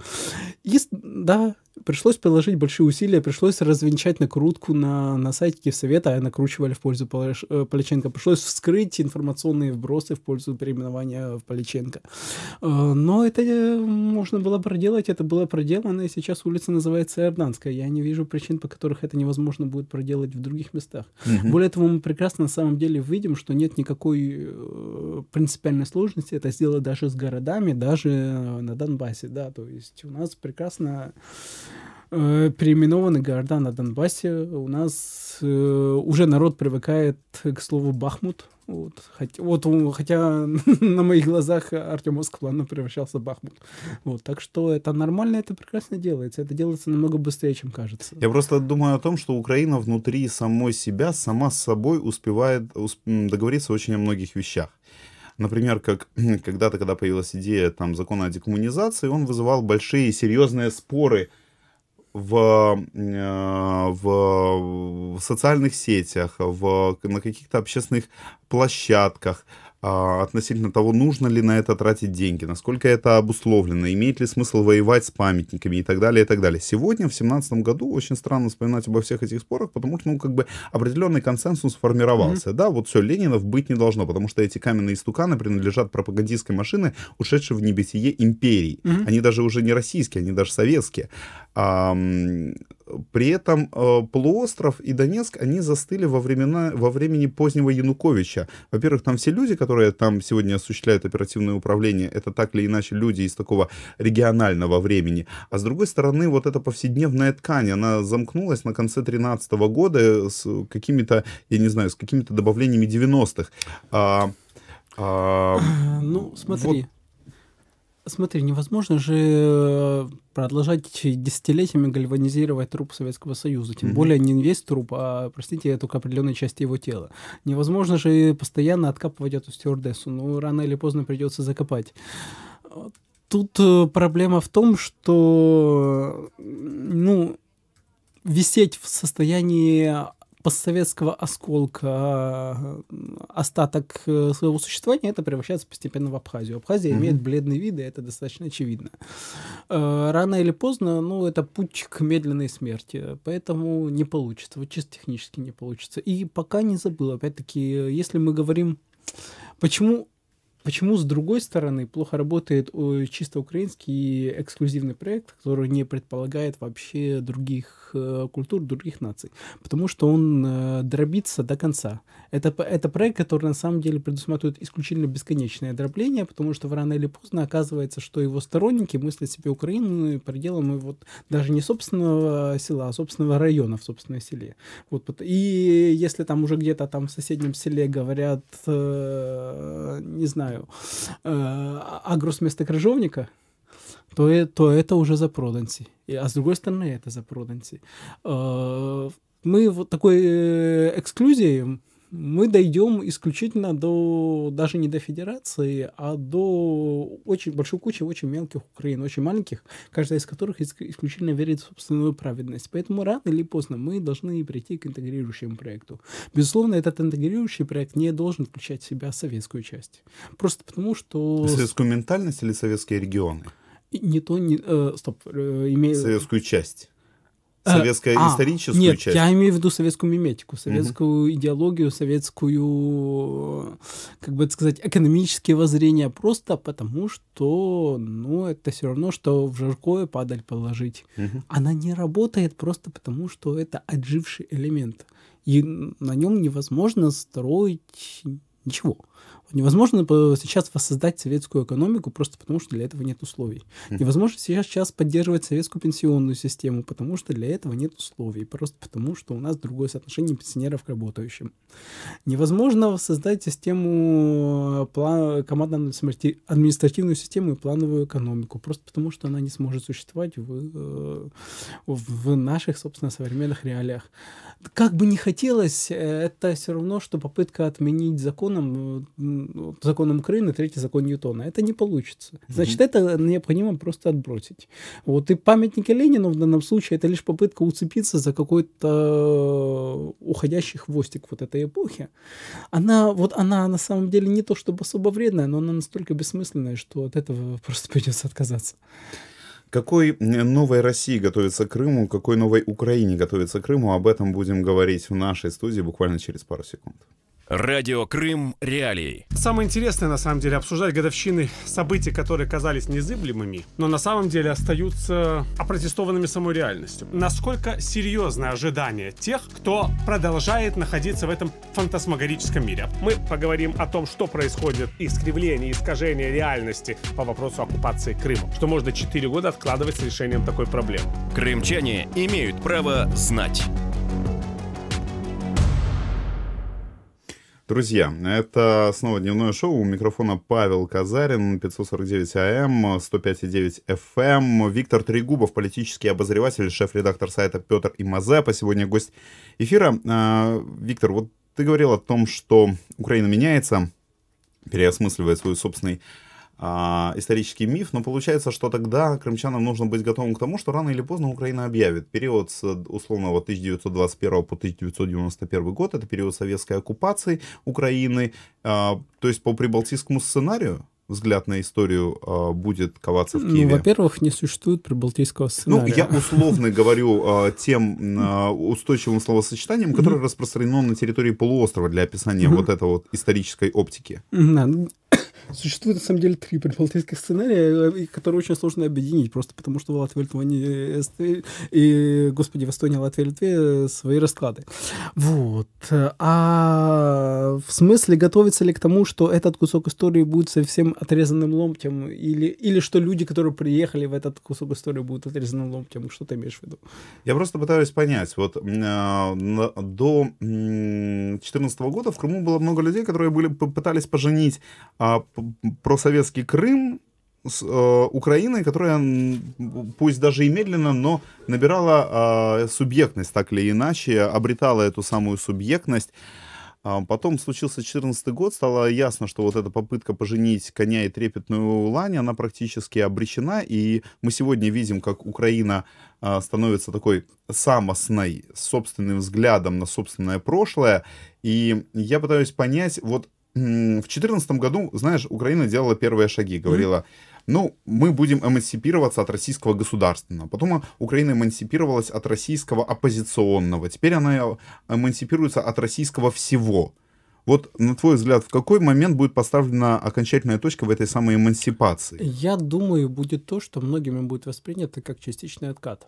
есть да, пришлось приложить большие усилия, пришлось развенчать накрутку на, на сайте Киевсовета, а накручивали в пользу э, Поличенко, пришлось вскрыть информационные вбросы в пользу переименования в Поличенко. Э, но это э, можно было проделать, это было проделано, и сейчас улица называется Иорданская. Я не вижу причин, по которых это невозможно будет проделать в других местах. Угу. Более того, мы прекрасно на самом деле видим, что нет никакой принципиальной сложности это сделать даже с городами, даже на Донбассе, да, то есть у нас прекрасно Э, переименованы города на Донбассе. У нас э, уже народ привыкает к слову «Бахмут». Вот, хоть, вот, хотя на моих глазах Артем Оскопланов превращался в Бахмут. Вот, так что это нормально, это прекрасно делается. Это делается намного быстрее, чем кажется. Я просто думаю о том, что Украина внутри самой себя, сама с собой успевает усп договориться очень о многих вещах. Например, как когда-то, когда появилась идея там, закона о декоммунизации, он вызывал большие серьезные споры Э, в, в социальных сетях, в, на каких-то общественных площадках а, относительно того, нужно ли на это тратить деньги, насколько это обусловлено, имеет ли смысл воевать с памятниками и так далее, и так далее. Сегодня, в 2017 году, очень странно вспоминать обо всех этих спорах, потому что, ну, как бы определенный консенсус формировался. Mm-hmm. Да, вот все, Ленинов быть не должно, потому что эти каменные стуканы принадлежат пропагандистской машине, ушедшей в небытие империи. Mm-hmm. Они даже уже не российские, они даже советские. При этом э, полуостров и Донецк, они застыли во, времена, во времени позднего Януковича. Во-первых, там все люди, которые там сегодня осуществляют оперативное управление, это так или иначе люди из такого регионального времени. А с другой стороны, вот эта повседневная ткань, она замкнулась на конце 13 года с какими-то, я не знаю, с какими-то добавлениями 90-х. А, а, ну, смотри. Вот Смотри, невозможно же э, продолжать десятилетиями гальванизировать труп Советского Союза. Тем mm-hmm. более не весь труп, а, простите, только определенные части его тела. Невозможно же постоянно откапывать эту стюардессу. Ну, рано или поздно придется закопать. Тут э, проблема в том, что, ну, висеть в состоянии постсоветского осколка а, остаток э, своего существования, это превращается постепенно в Абхазию. Абхазия mm-hmm. имеет бледный вид, и это достаточно очевидно. Э, рано или поздно, ну, это путь к медленной смерти, поэтому не получится, вот чисто технически не получится. И пока не забыл, опять-таки, э, если мы говорим, почему Почему, с другой стороны, плохо работает э, чисто украинский эксклюзивный проект, который не предполагает вообще других э, культур, других наций? Потому что он э, дробится до конца. Это, это проект, который на самом деле предусматривает исключительно бесконечное дробление, потому что рано или поздно оказывается, что его сторонники мыслят себе Украину пределом ну, вот даже не собственного села, а собственного района в собственном селе. Вот, и если там уже где-то там в соседнем селе говорят, не знаю, знаю, э, а, агросместа крыжовника, то, э, то это уже за проданцы. А с другой стороны, это за проданцы. Э, мы вот такой э, эксклюзией мы дойдем исключительно до, даже не до федерации, а до очень большой кучи очень мелких Украин, очень маленьких, каждая из которых исключительно верит в собственную праведность. Поэтому рано или поздно мы должны прийти к интегрирующему проекту. Безусловно, этот интегрирующий проект не должен включать в себя советскую часть. Просто потому, что... Советскую ментальность или советские регионы? не то, не... Э, стоп. Э, име... Советскую часть. Э, советскую а, историческую нет, часть? я имею в виду советскую миметику, советскую угу. идеологию, советскую, как бы это сказать, экономические воззрения, просто потому что, ну, это все равно, что в жаркое падаль положить. Угу. Она не работает просто потому, что это отживший элемент. И на нем невозможно строить ничего. Невозможно сейчас воссоздать советскую экономику просто потому, что для этого нет условий. Хм. Невозможно сейчас, сейчас поддерживать советскую пенсионную систему, потому что для этого нет условий, просто потому, что у нас другое соотношение пенсионеров к работающим. Невозможно создать систему э, план, командную административную систему и плановую экономику, просто потому, что она не сможет существовать в, э, в наших, собственно, современных реалиях. Как бы не хотелось, э, это все равно, что попытка отменить законом законом Крына, третий закон Ньютона. Это не получится. Значит, mm-hmm. это необходимо просто отбросить. Вот и памятники Ленину в данном случае это лишь попытка уцепиться за какой-то э, уходящий хвостик вот этой эпохи. Она вот она на самом деле не то чтобы особо вредная, но она настолько бессмысленная, что от этого просто придется отказаться. Какой новой России готовится к Крыму, какой новой Украине готовится к Крыму, об этом будем говорить в нашей студии буквально через пару секунд. Радио Крым Реалии. Самое интересное, на самом деле, обсуждать годовщины событий, которые казались незыблемыми, но на самом деле остаются опротестованными самой реальностью. Насколько серьезное ожидание тех, кто продолжает находиться в этом фантасмагорическом мире. Мы поговорим о том, что происходит искривление, искажение реальности по вопросу оккупации Крыма, что можно 4 года откладывать с решением такой проблемы. Крымчане имеют право знать. Друзья, это снова дневное шоу. У микрофона Павел Казарин, 549 АМ, 105,9 FM. Виктор Трегубов, политический обозреватель, шеф-редактор сайта Петр Имазепа. Сегодня гость эфира. А, Виктор, вот ты говорил о том, что Украина меняется, переосмысливает свой собственный а, исторический миф, но получается, что тогда крымчанам нужно быть готовым к тому, что рано или поздно Украина объявит. Период с условного 1921 по 1991 год, это период советской оккупации Украины, а, то есть по прибалтийскому сценарию, взгляд на историю э, будет коваться в ну, Киеве? Ну, во-первых, не существует прибалтийского ну, сценария. Ну, я условно говорю э, тем э, устойчивым словосочетанием, которое mm-hmm. распространено на территории полуострова для описания mm-hmm. вот этой вот исторической оптики. Mm-hmm. Существует, на самом деле, три прибалтийских сценария, э, которые очень сложно объединить, просто потому что в Латвии, Литвании э, э, и, господи, в Эстонии, Латвии, Литве свои расклады. Вот. А в смысле, готовится ли к тому, что этот кусок истории будет совсем отрезанным ломтем, или, или что люди, которые приехали в этот кусок истории, будут отрезанным ломтем? Что ты имеешь в виду? Я просто пытаюсь понять. Вот э, до 2014 года в Крыму было много людей, которые были, пытались поженить а, просоветский Крым с э, Украиной, которая, пусть даже и медленно, но набирала э, субъектность так или иначе, обретала эту самую субъектность. А, потом случился 14 год, стало ясно, что вот эта попытка поженить коня и трепетную лань, она практически обречена, и мы сегодня видим, как Украина а, становится такой самостной, с собственным взглядом на собственное прошлое, и я пытаюсь понять, вот в 2014 году, знаешь, Украина делала первые шаги, говорила, mm-hmm. ну, мы будем эмансипироваться от российского государственного. Потом Украина эмансипировалась от российского оппозиционного. Теперь она эмансипируется от российского всего. Вот, на твой взгляд, в какой момент будет поставлена окончательная точка в этой самой эмансипации? Я думаю, будет то, что многими будет воспринято как частичный откат.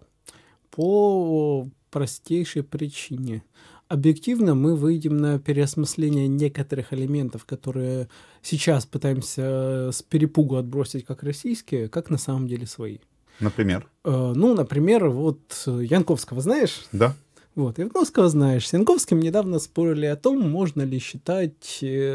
По простейшей причине объективно мы выйдем на переосмысление некоторых элементов, которые сейчас пытаемся э, с перепугу отбросить как российские, как на самом деле свои. Например? Э, ну, например, вот э, Янковского знаешь? Да. Вот, Янковского знаешь. С Янковским недавно спорили о том, можно ли считать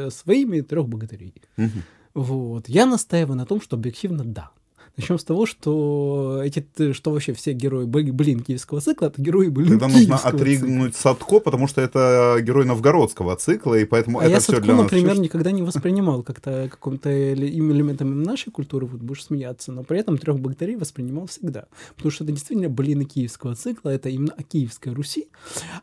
своими трех богатырей. Угу. Вот. Я настаиваю на том, что объективно да. Начнем с того, что эти, э, что вообще все герои, блин, киевского цикла, это герои, блин, Тогда нужно отригнуть цикла. Садко, потому что это герой новгородского цикла, и поэтому а это я все Садко, для нас например, чушь. никогда не воспринимал как-то каким-то элементом нашей культуры, вот будешь смеяться, но при этом трех богатырей воспринимал всегда, потому что это действительно блин киевского цикла, это именно о Киевской Руси.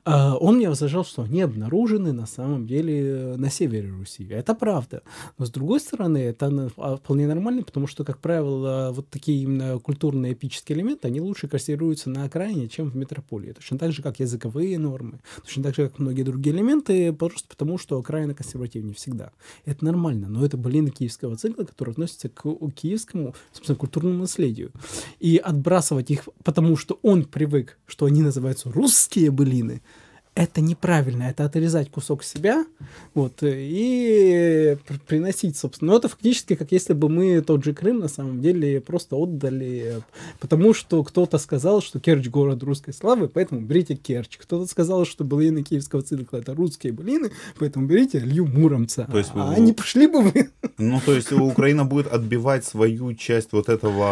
А, он мне возражал, что они обнаружены на самом деле э, на севере Руси. Это правда. Но с другой стороны, это э, вполне нормально, потому что, как правило, вот вот такие именно культурные эпические элементы, они лучше кассируются на окраине, чем в метрополии. Точно так же, как языковые нормы, точно так же, как многие другие элементы, просто потому, что окраина консервативнее всегда. Это нормально, но это блин киевского цикла, который относится к киевскому, собственно, культурному наследию. И отбрасывать их потому, что он привык, что они называются русские былины – это неправильно, это отрезать кусок себя, вот, и приносить, собственно. Но это фактически, как если бы мы тот же Крым, на самом деле, просто отдали, потому что кто-то сказал, что Керчь — город русской славы, поэтому берите Керчь. Кто-то сказал, что былины киевского циркла — это русские былины, поэтому берите Илью Муромца. То есть, а вы... они пошли бы вы. Ну, то есть, Украина будет отбивать свою часть вот этого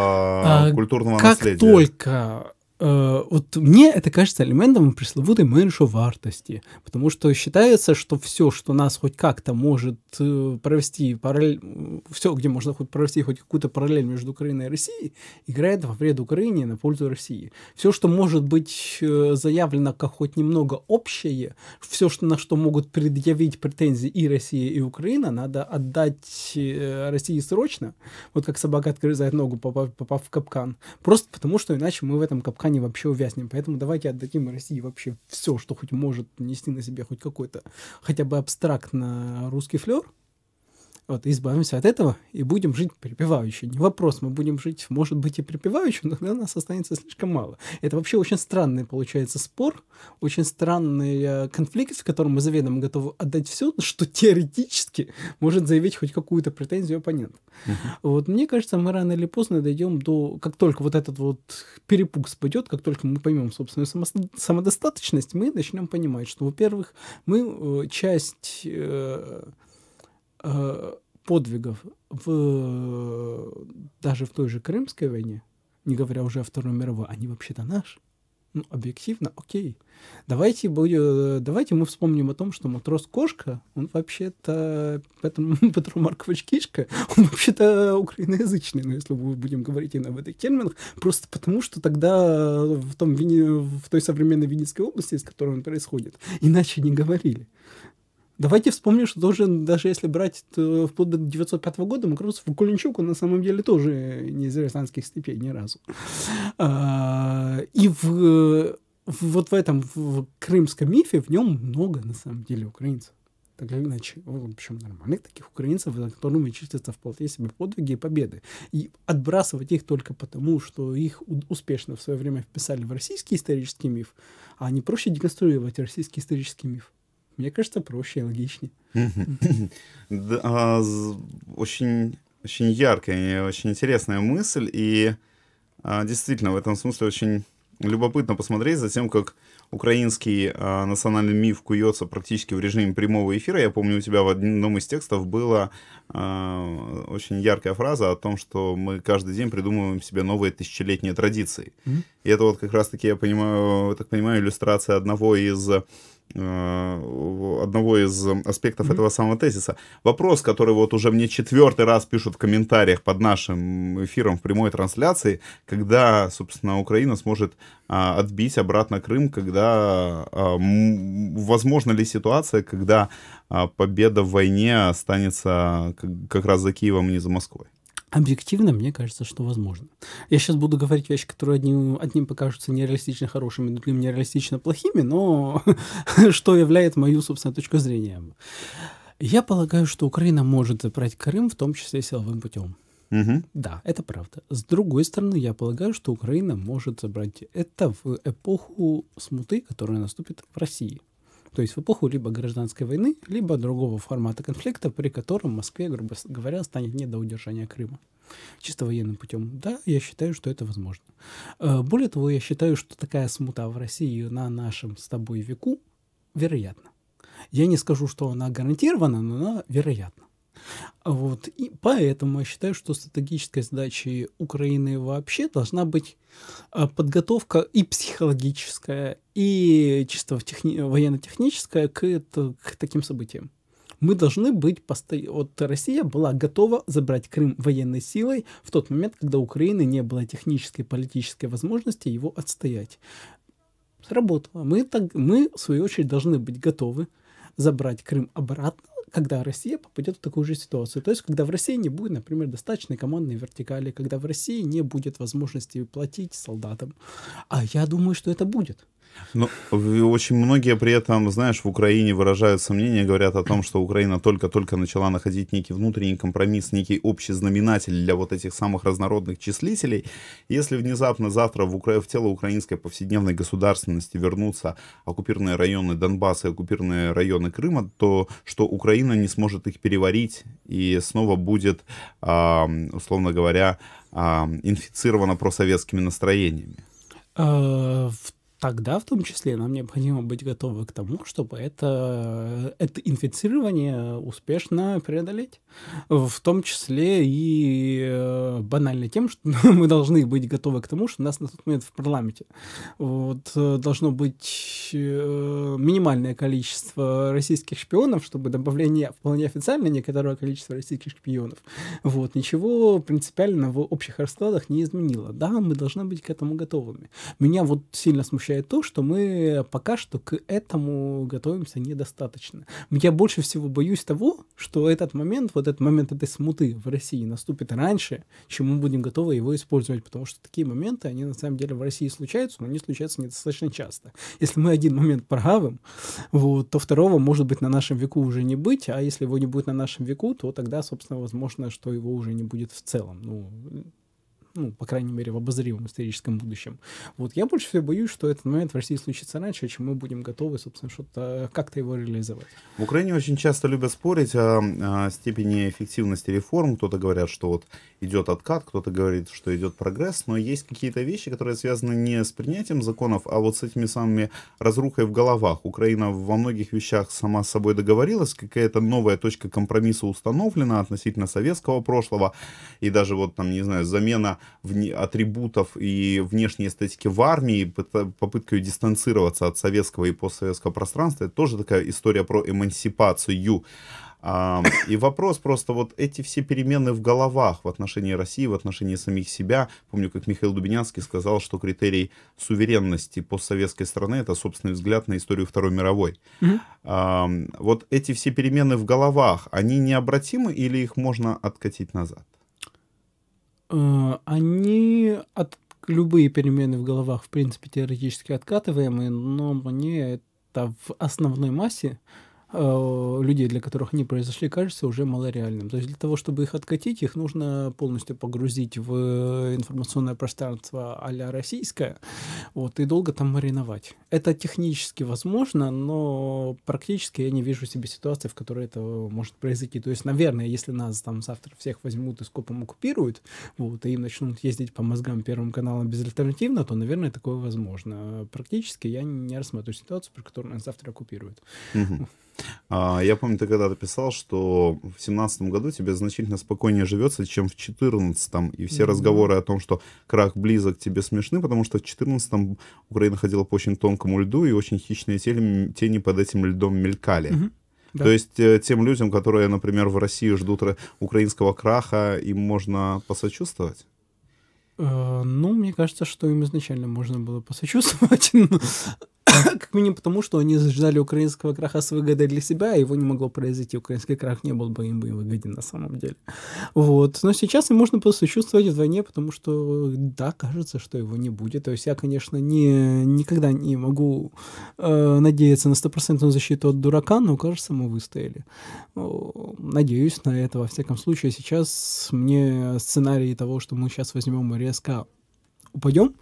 а культурного наследия. Как только Э, вот мне это кажется элементом пресловутой меньшовартости, потому что считается, что все, что нас хоть как-то может э, провести параллель, все, где можно хоть провести хоть какую-то параллель между Украиной и Россией, играет во вред Украине на пользу России. Все, что может быть э, заявлено как хоть немного общее, все, что, на что могут предъявить претензии и Россия, и Украина, надо отдать России срочно, вот как собака отгрызает ногу, попав, попав в капкан, просто потому что иначе мы в этом капкане Казахстане вообще увязнем. Поэтому давайте отдадим России вообще все, что хоть может нести на себе хоть какой-то, хотя бы абстрактно русский флер, вот, избавимся от этого и будем жить припевающе. Не вопрос, мы будем жить, может быть, и припевающе, но тогда нас останется слишком мало. Это вообще очень странный, получается, спор, очень странный э, конфликт, в котором мы заведомо готовы отдать все, что теоретически может заявить хоть какую-то претензию оппонент. Uh-huh. Вот, мне кажется, мы рано или поздно дойдем до... Как только вот этот вот перепуг спадет, как только мы поймем собственную самодостаточность, мы начнем понимать, что, во-первых, мы э, часть э, Э, подвигов в, даже в той же Крымской войне, не говоря уже о Второй мировой, они вообще-то наши. Ну, объективно, окей. Давайте, будем, давайте мы вспомним о том, что матрос-кошка, он вообще-то, поэтому Петру Маркович Кишка, он вообще-то украиноязычный, ну, если мы будем говорить именно в этих терминах, просто потому, что тогда в, том, в той современной Винницкой области, из которой он происходит, иначе не говорили. Давайте вспомним, что тоже, даже если брать то, вплоть до 905 года, Макросов и Кулинчуку на самом деле тоже не из Рязанских степей ни разу. А, и в, в, вот в этом в крымском мифе в нем много, на самом деле, украинцев. Так или иначе, в общем, нормальных таких украинцев, за которыми чистятся вполне себе подвиги и победы. И отбрасывать их только потому, что их успешно в свое время вписали в российский исторический миф, а не проще деконструировать российский исторический миф. Мне кажется, проще и логичнее. А, очень очень яркая и очень интересная мысль. И а, действительно, в этом смысле очень любопытно посмотреть за тем, как украинский а, национальный миф куется практически в режиме прямого эфира. Я помню, у тебя в одном из текстов была очень яркая фраза о том, что мы каждый день придумываем себе новые тысячелетние традиции. И это вот как раз-таки, я понимаю, так понимаю, иллюстрация одного из э, одного из аспектов mm-hmm. этого самого тезиса. Вопрос, который вот уже мне четвертый раз пишут в комментариях под нашим эфиром в прямой трансляции, когда, собственно, Украина сможет а, отбить обратно Крым, когда а, возможна ли ситуация, когда а, победа в войне останется как, как раз за Киевом, а не за Москвой? Объективно, мне кажется, что возможно. Я сейчас буду говорить вещи, которые одним, одним покажутся нереалистично хорошими, другим нереалистично плохими, но что является мою, собственно, точку зрения. Я полагаю, что Украина может забрать Крым, в том числе силовым путем. Угу. Да, это правда. С другой стороны, я полагаю, что Украина может забрать это в эпоху смуты, которая наступит в России то есть в эпоху либо гражданской войны, либо другого формата конфликта, при котором Москве, грубо говоря, станет не до удержания Крыма. Чисто военным путем. Да, я считаю, что это возможно. Э, более того, я считаю, что такая смута в России на нашем с тобой веку вероятна. Я не скажу, что она гарантирована, но она вероятна. Вот. И поэтому я считаю, что стратегической задачей Украины вообще должна быть а, подготовка и психологическая, и чисто техни- военно-техническая к, это, к таким событиям. Мы должны быть постоянно... Вот Россия была готова забрать Крым военной силой в тот момент, когда у Украины не было технической и политической возможности его отстоять. Сработало. Мы, так... мы, в свою очередь, должны быть готовы забрать Крым обратно когда Россия попадет в такую же ситуацию. То есть, когда в России не будет, например, достаточной командной вертикали, когда в России не будет возможности платить солдатам. А я думаю, что это будет. Ну, очень многие при этом, знаешь, в Украине выражают сомнения, говорят о том, что Украина только-только начала находить некий внутренний компромисс, некий общий знаменатель для вот этих самых разнородных числителей. Если внезапно завтра в, Укра... в тело украинской повседневной государственности вернутся оккупированные районы Донбасса и оккупированные районы Крыма, то что Украина не сможет их переварить и снова будет, условно говоря, инфицирована просоветскими настроениями. Э, в тогда в том числе нам необходимо быть готовы к тому, чтобы это, это инфицирование успешно преодолеть. В том числе и э, банально тем, что мы должны быть готовы к тому, что нас на тот момент в парламенте. Вот, должно быть э, минимальное количество российских шпионов, чтобы добавление вполне официально некоторого количества российских шпионов. Вот, ничего принципиально в общих раскладах не изменило. Да, мы должны быть к этому готовыми. Меня вот сильно смущает означает то, что мы пока что к этому готовимся недостаточно. Я больше всего боюсь того, что этот момент, вот этот момент этой смуты в России наступит раньше, чем мы будем готовы его использовать, потому что такие моменты, они на самом деле в России случаются, но они случаются недостаточно часто. Если мы один момент правым, вот, то второго, может быть, на нашем веку уже не быть, а если его не будет на нашем веку, то тогда, собственно, возможно, что его уже не будет в целом. Ну, ну, по крайней мере, в обозримом историческом будущем. Вот я больше всего боюсь, что этот момент в России случится раньше, чем мы будем готовы, собственно, что-то как-то его реализовать. В Украине очень часто любят спорить о, о степени эффективности реформ. Кто-то говорят, что вот идет откат, кто-то говорит, что идет прогресс, но есть какие-то вещи, которые связаны не с принятием законов, а вот с этими самыми разрухой в головах. Украина во многих вещах сама с собой договорилась, какая-то новая точка компромисса установлена относительно советского прошлого, и даже вот там, не знаю, замена атрибутов и внешней эстетики в армии, попытка дистанцироваться от советского и постсоветского пространства, это тоже такая история про эмансипацию. А, и вопрос просто вот эти все перемены в головах в отношении России, в отношении самих себя. Помню, как Михаил Дубинянский сказал, что критерий суверенности постсоветской страны это собственный взгляд на историю Второй мировой. Угу. mm Вот эти все перемены в головах, они необратимы или их можно откатить назад? Э, они от любые перемены в головах, в принципе, теоретически откатываемые, но мне это в основной массе Э, людей, для которых они произошли, кажется уже малореальным. То есть для того, чтобы их откатить, их нужно полностью погрузить в э, информационное пространство а-ля российское, вот, и долго там мариновать. Это технически возможно, но практически я не вижу себе ситуации, в которой это может произойти. То есть, наверное, если нас там завтра всех возьмут и скопом оккупируют, вот, и им начнут ездить по мозгам Первым каналом безальтернативно, то, наверное, такое возможно. Практически я не рассматриваю ситуацию, при которой нас завтра оккупируют. Угу. А, я помню, ты когда-то писал, что в семнадцатом году тебе значительно спокойнее живется, чем в четырнадцатом. И все mm-hmm. разговоры о том, что крах близок, тебе смешны, потому что в четырнадцатом Украина ходила по очень тонкому льду, и очень хищные тени, тени под этим льдом мелькали. Mm-hmm. Да. То есть э, тем людям, которые, например, в России ждут украинского краха, им можно посочувствовать? Э, ну, мне кажется, что им изначально можно было посочувствовать, ну, как минимум потому, что они ждали украинского краха с выгодой для себя, а его не могло произойти. Украинский крах не был бы им выгоден на самом деле. Вот. Но сейчас и можно просто чувствовать вдвойне, потому что, да, кажется, что его не будет. То есть я, конечно, не, никогда не могу э, надеяться на стопроцентную защиту от дурака, но, кажется, мы выстояли. Надеюсь на это. Во всяком случае, сейчас мне сценарий того, что мы сейчас возьмем резко упадем,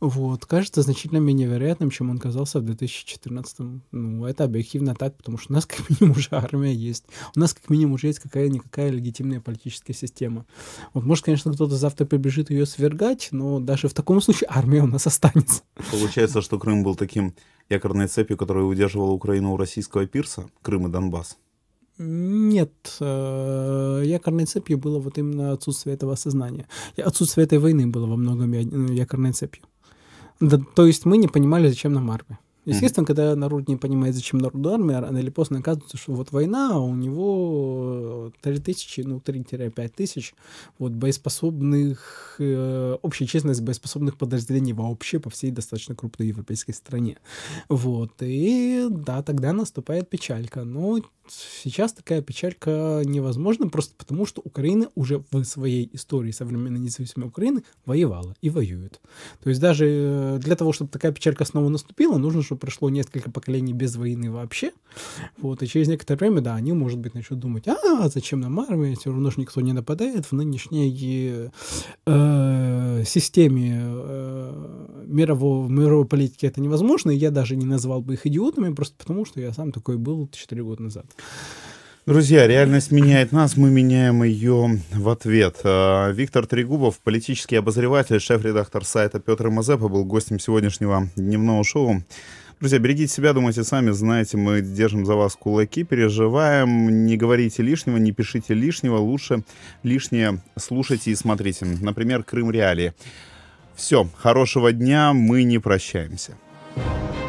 вот, кажется значительно менее вероятным, чем он казался в 2014. Ну, это объективно так, потому что у нас как минимум уже армия есть. У нас как минимум уже есть какая-никакая легитимная политическая система. Вот, может, конечно, кто-то завтра прибежит ее свергать, но даже в таком случае армия у нас останется. Получается, что Крым был таким якорной цепью, которая удерживала Украину у российского пирса, Крым и Донбасс. Нет, э, якорной цепью было вот именно отсутствие этого сознания. Отсутствие этой войны было во многом ну, якорной цепью. Да, то есть мы не понимали, зачем нам армия. Естественно, когда народ не понимает, зачем народу армия, рано или поздно оказывается, что вот война, а у него 3 тысячи, ну, 3-5 тысяч вот, боеспособных, э, общая численность боеспособных подразделений вообще по всей достаточно крупной европейской стране. Вот. И да, тогда наступает печалька. Но сейчас такая печалька невозможна просто потому, что Украина уже в своей истории современной независимой Украины воевала и воюет. То есть даже э, для того, чтобы такая печалька снова наступила, нужно, чтобы прошло несколько поколений без войны вообще. Вот, и через некоторое время, да, они, может быть, начнут думать, а, зачем нам армия, все равно же никто не нападает в нынешней э, системе э, мирового, мировой политики это невозможно, и я даже не назвал бы их идиотами, просто потому, что я сам такой был 4 года назад. Друзья, реальность меняет нас, мы меняем ее в ответ. Э, Виктор Трегубов, политический обозреватель, шеф-редактор сайта Петр Мазепа, был гостем сегодняшнего дневного шоу. Друзья, берегите себя, думайте сами, знаете, мы держим за вас кулаки, переживаем, не говорите лишнего, не пишите лишнего, лучше лишнее слушайте и смотрите. Например, Крым Реалии. Все, хорошего дня, мы не прощаемся. thank you